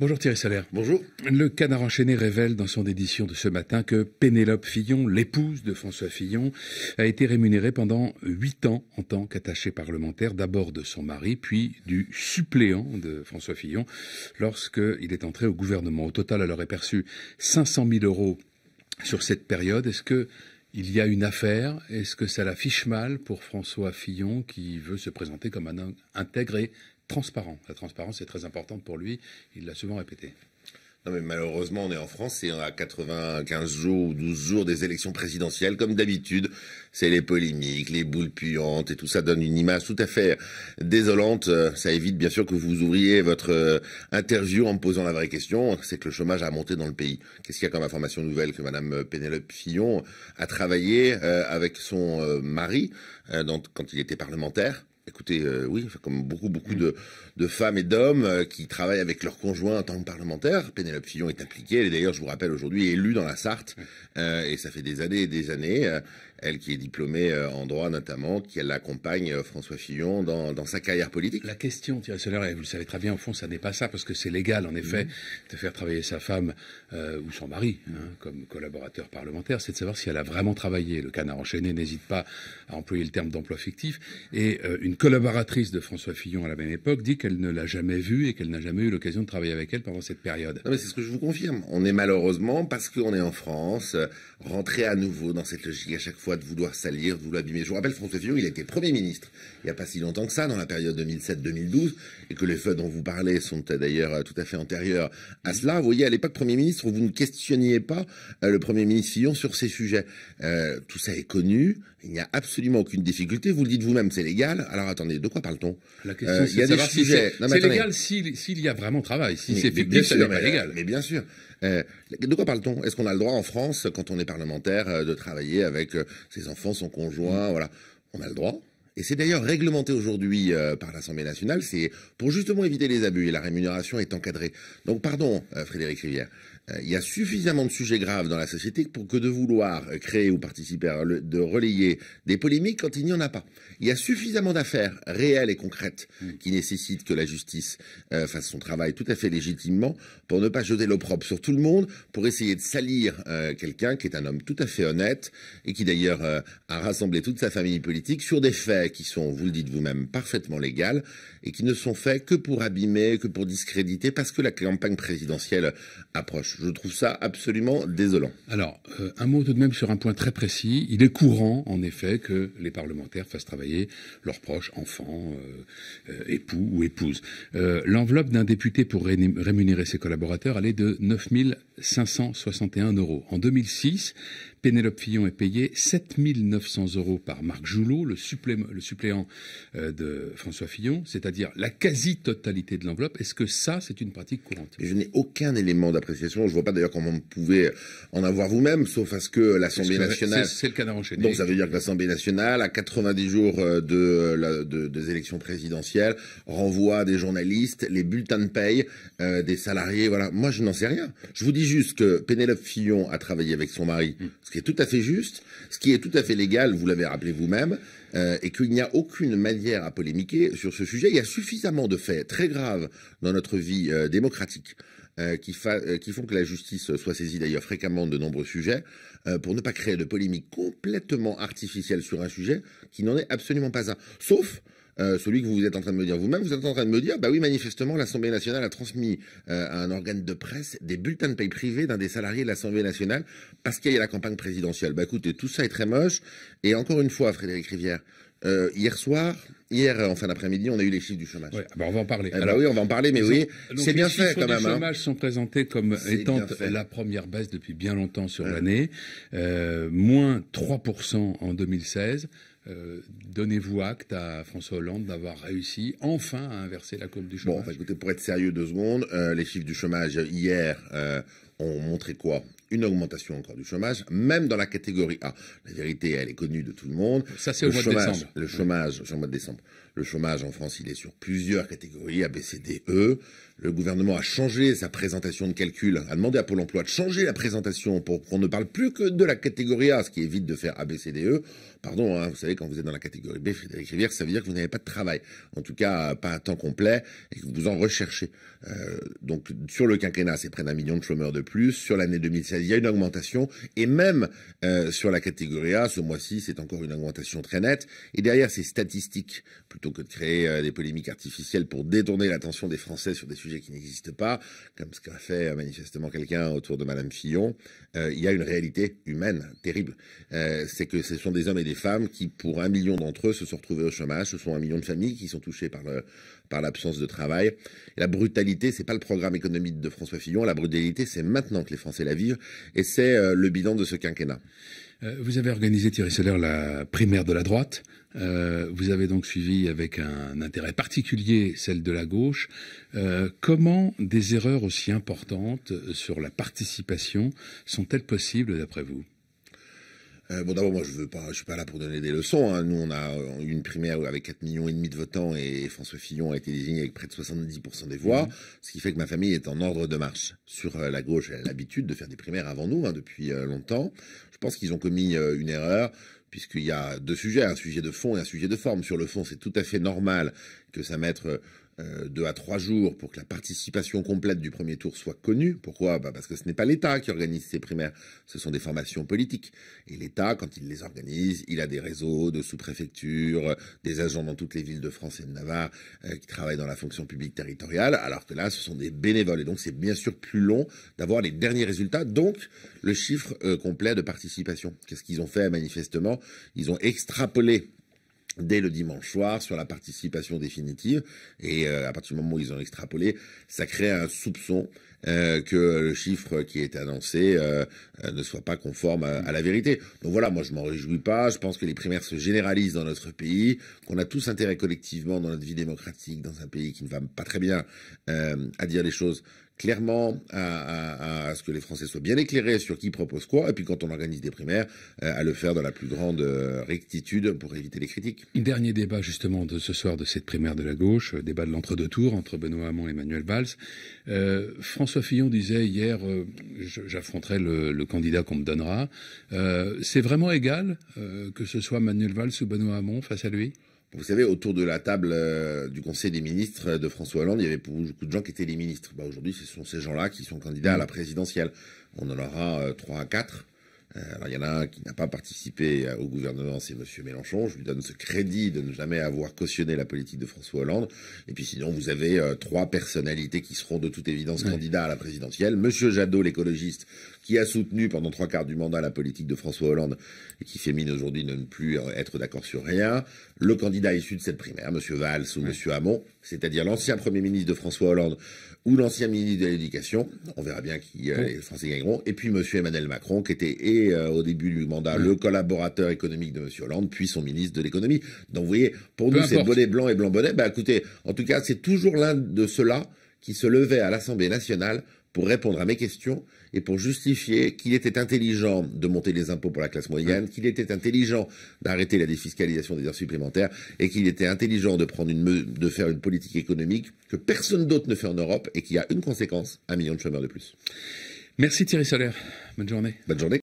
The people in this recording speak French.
Bonjour Thierry Salaire. Bonjour. Le Canard enchaîné révèle dans son édition de ce matin que Pénélope Fillon, l'épouse de François Fillon, a été rémunérée pendant huit ans en tant qu'attachée parlementaire, d'abord de son mari, puis du suppléant de François Fillon, lorsqu'il est entré au gouvernement. Au total, elle aurait perçu 500 000 euros sur cette période. Est-ce qu'il y a une affaire. Est-ce que ça l'affiche mal pour François Fillon qui veut se présenter comme un homme intégré, transparent. La transparence est très importante pour lui, il l'a souvent répété. mais malheureusement, on est en France et on a 95 jours ou 12 jours des élections présidentielles. Comme d'habitude, c'est les polémiques, les boules puantes et tout ça donne une image tout à fait désolante. Ça évite bien sûr que vous ouvriez votre euh, interview en me posant la vraie question. C'est que le chômage a monté dans le pays. Qu'est-ce qu'il y a comme information nouvelle que Madame euh, Pénélope Fillon a travaillé euh, avec son mari quand il était parlementaire écoutez, euh, oui, comme beaucoup, beaucoup mm. de, femmes et d'hommes euh, qui travaillent avec leurs conjoints en tant que parlementaire, Pénélope Fillon est impliquée. Elle est d'ailleurs, je vous rappelle, aujourd'hui élue dans la Sarthe, mm. euh, et ça fait des années et des années. elle qui est diplômée en droit notamment, qui elle accompagne François Fillon dans, sa carrière politique. La question, Thierry Soler, et vous le savez très bien, au fond, ça n'est pas ça, parce que c'est légal, en effet, mm. de faire travailler sa femme ou son mari hein, comme collaborateur parlementaire, c'est de savoir si elle a vraiment travaillé. Le canard enchaîné n'hésite pas à employer le terme d'emploi fictif. Et une collaboratrice de François Fillon à la même époque dit qu'elle ne l'a jamais vue et qu'elle n'a jamais eu l'occasion de travailler avec elle pendant cette période. Non mais c'est ce que je vous confirme. On est malheureusement, parce qu'on est en France, euh, rentré à nouveau dans cette logique à chaque fois de vouloir salir, de vouloir abîmer. Je vous rappelle, François Fillon, il était Premier ministre il n'y a pas si longtemps que ça, dans la période 2007-2012, et que les feux dont vous parlez sont euh, d'ailleurs euh, tout à fait antérieurs à cela. Vous voyez, à l'époque, Premier ministre, vous ne questionniez pas le Premier ministre Fillon sur ces sujets. tout ça est connu il n'y a absolument aucune difficulté. Vous le dites vous-même, c'est légal. Alors attendez, de quoi parle-t-on euh, Il y c'est sujets... c'est légal s'il y a vraiment travail. Si c'est fictif, c'est pas légal. Mais bien sûr. Euh, de quoi parle-t-on Est-ce qu'on a le droit en France, quand on est parlementaire, euh, de travailler avec ses enfants, son conjoint mm. on a le droit. Et c'est d'ailleurs réglementé aujourd'hui par l'Assemblée nationale, c'est pour justement éviter les abus et la rémunération est encadrée. Donc pardon, Frédéric Rivière, euh, il y a suffisamment de sujets graves dans la société pour que de vouloir créer ou participer, de relayer des polémiques quand il n'y en a pas. Il y a suffisamment d'affaires réelles et concrètes mm. qui nécessitent que la justice euh, fasse son travail tout à fait légitimement pour ne pas jeter l'opprobre sur tout le monde, pour essayer de salir euh, quelqu'un qui est un homme tout à fait honnête et qui d'ailleurs a rassemblé toute sa famille politique sur des faits qui sont, vous le dites vous-même, parfaitement légaux et qui ne sont faits que pour abîmer, que pour discréditer, parce que la campagne présidentielle approche. Je trouve ça absolument désolant. Alors, euh, un mot tout de même sur un point très précis. Il est courant, en effet, que les parlementaires fassent travailler leurs proches, enfants, euh, euh, époux ou épouses. L'enveloppe d'un député pour rémunérer ses collaborateurs, elle est de 9 561 euros. En 2006, Pénélope Fillon est payée 7 900 euros par Marc Joulot, le suppléant de François Fillon, c'est-à-dire la quasi-totalité de l'enveloppe. Est-ce que ça, c'est une pratique courante Je n'ai aucun élément d'appréciation je ne vois pas d'ailleurs comment vous pouvez en avoir vous-même, sauf à ce que l'Assemblée nationale. C'est le canard enchaîné. Donc ça veut dire que l'Assemblée nationale, à 90 jours euh, euh, de, des élections présidentielles, renvoie des journalistes, les bulletins de paye euh, des salariés. Voilà. Moi, je n'en sais rien. Je vous dis juste que Pénélope Fillon a travaillé avec son mari, mm. ce qui est tout à fait juste, ce qui est tout à fait légal. Vous l'avez rappelé vous-même. et qu'il n'y a aucune manière à polémiquer sur ce sujet. Il y a suffisamment de faits très graves dans notre vie démocratique euh, euh, qui, font que la justice soit saisie d'ailleurs fréquemment de nombreux sujets, euh, pour ne pas créer de polémique complètement artificielle sur un sujet qui n'en est absolument pas un. Sauf celui que vous êtes en train de me dire vous-même, vous êtes en train de me dire, bah oui, manifestement, l'Assemblée nationale a transmis à un organe de presse des bulletins de paye privés d'un des salariés de l'Assemblée nationale parce qu'il y a la campagne présidentielle. Bah écoutez, tout ça est très moche. Et encore une fois, Frédéric Rivière, euh, hier soir, hier euh, en fin d'après-midi, on a eu les chiffres du chômage. Bah, on va en parler. Eh ben Alors oui, on va en parler, mais oui, c'est bien fait quand même. Les hein. chômage sont présentés comme étant la première baisse depuis bien longtemps sur l'année, euh, moins 3% en 2016. Donnez-vous acte à François Hollande d'avoir réussi enfin à inverser la courbe du chômage. Bon, écoutez, pour être sérieux deux secondes, les chiffres du chômage hier ont montré quoi une augmentation encore du chômage, même dans la catégorie A. La vérité, elle est connue de tout le monde. Ça, c'est au mois de décembre. Le chômage, mois de décembre. Le chômage en France, il est sur plusieurs catégories, A, B, C, D, E. Le gouvernement a changé sa présentation de calcul, a demandé à Pôle emploi de changer la présentation pour qu'on ne parle plus que de la catégorie A, ce qui évite de faire ABCDE. Pardon, hein, vous savez, quand vous êtes dans la catégorie B, Frédéric ça veut dire que vous n'avez pas de travail. En tout cas, pas un temps complet et que vous en recherchez. Euh, donc, sur le quinquennat, c'est près d'un million de chômeurs de plus. Sur l'année 2016, il y a une augmentation. Et même euh, sur la catégorie A, ce mois-ci, c'est encore une augmentation très nette. Et derrière ces statistiques, plutôt que de créer euh, des polémiques artificielles pour détourner l'attention des Français sur des sujet qui n'existe pas, comme ce qu'a fait euh, manifestement quelqu'un autour de Madame Fillon, euh, il y a une réalité humaine terrible. Euh, c'est que ce sont des hommes et des femmes qui, pour un million d'entre eux, se sont retrouvés au chômage. Ce sont un million de familles qui sont touchées par l'absence de travail. la brutalité, c'est pas le programme économique de François Fillon. La brutalité, c'est maintenant que les Français la vivent, et c'est le bilan de ce quinquennat. Euh, vous avez organisé, Thierry Seller, la primaire de la droite. Euh, vous avez donc suivi avec un intérêt particulier celle de la gauche. Euh, comment des erreurs aussi importantes sur la participation sont-elles possibles, d'après vous euh, bon, d'abord, moi, je veux pas, je suis pas là pour donner des leçons. Hein. Nous, on a eu une primaire avec 4,5 millions et demi de votants et François Fillon a été désigné avec près de 70% des voix, ce qui fait que ma famille est en ordre de marche. Sur euh, la gauche, elle a l'habitude de faire des primaires avant nous hein, depuis euh, longtemps. Je pense qu'ils ont commis une erreur puisqu'il y a deux sujets, un sujet de fond et un sujet de forme. Sur le fond, c'est tout à fait normal que ça mette euh, deux à trois jours pour que la participation complète du premier tour soit connue. Pourquoi bah, Parce que ce n'est pas l'État qui organise ces primaires, ce sont des formations politiques. Et l'État, quand il les organise, il a des réseaux de sous-préfectures, euh, des agents dans toutes les villes de France et de Navarre euh, qui travaillent dans la fonction publique territoriale, alors que là, ce sont des bénévoles. Et donc, c'est bien sûr plus long d'avoir les derniers résultats, donc le chiffre complet de participation. Qu'est-ce qu'ils ont fait manifestement Ils ont extrapolé dès le dimanche soir sur la participation définitive. Et euh, à partir du moment où ils ont extrapolé, ça crée un soupçon euh, que le chiffre qui est annoncé euh, euh, ne soit pas conforme à, la vérité. Donc voilà, moi je m'en réjouis pas. Je pense que les primaires se généralisent dans notre pays, qu'on a tous intérêt collectivement dans notre vie démocratique, dans un pays qui ne va pas très bien, à dire les choses clairement à, ce que les Français soient bien éclairés sur qui propose quoi, et puis quand on organise des primaires, à le faire dans la plus grande rectitude pour éviter les critiques. Dernier débat justement de ce soir de cette primaire de la gauche, débat de l'entre-deux tours entre Benoît Hamon et Emmanuel Valls. François François Fillon disait hier, euh, j'affronterai le, candidat qu'on me donnera. Euh, c'est vraiment égal euh, que ce soit Manuel Valls ou Benoît Hamon face à lui vous savez, autour de la table du Conseil des ministres de François Hollande, il y avait beaucoup de gens qui étaient les ministres. Bah, aujourd'hui, ce sont ces gens-là qui sont candidats à la présidentielle. On en aura trois à quatre. Euh, alors il y en a un qui n'a pas participé euh, au gouvernement, c'est M. Mélenchon. Je lui donne ce crédit de ne jamais avoir cautionné la politique de François Hollande. Et puis sinon, vous avez euh, trois personnalités qui seront de toute évidence candidats à la présidentielle. M. Jadot, l'écologiste, qui a soutenu pendant trois quarts du mandat la politique de François Hollande et qui fait mine aujourd'hui de ne plus être d'accord sur rien. Le candidat issu de cette primaire, M. Valls ou M. Monsieur Hamon, c'est-à-dire l'ancien Premier ministre de François Hollande ou l'ancien ministre de l'Éducation. On verra bien qui est les Français gagneront. Et puis M. Emmanuel Macron, qui était euh, au début du mandat mm. le collaborateur économique de M. Hollande, puis son ministre de l'économie. Donc vous voyez, pour nous c'est bonnet blanc et blanc bonnet. Bah écoutez, en tout cas c'est toujours l'un de ceux-là qui se levait à l'Assemblée nationale pour répondre à mes questions et pour justifier qu'il était intelligent de monter les impôts pour la classe moyenne, mm. qu'il était intelligent d'arrêter la défiscalisation des heures supplémentaires et qu'il était intelligent de prendre de faire une politique économique que personne d'autre ne fait en Europe et qui a une conséquence, un million de chômeurs de plus. Merci Thierry Soler. Bonne journée. Bonne journée.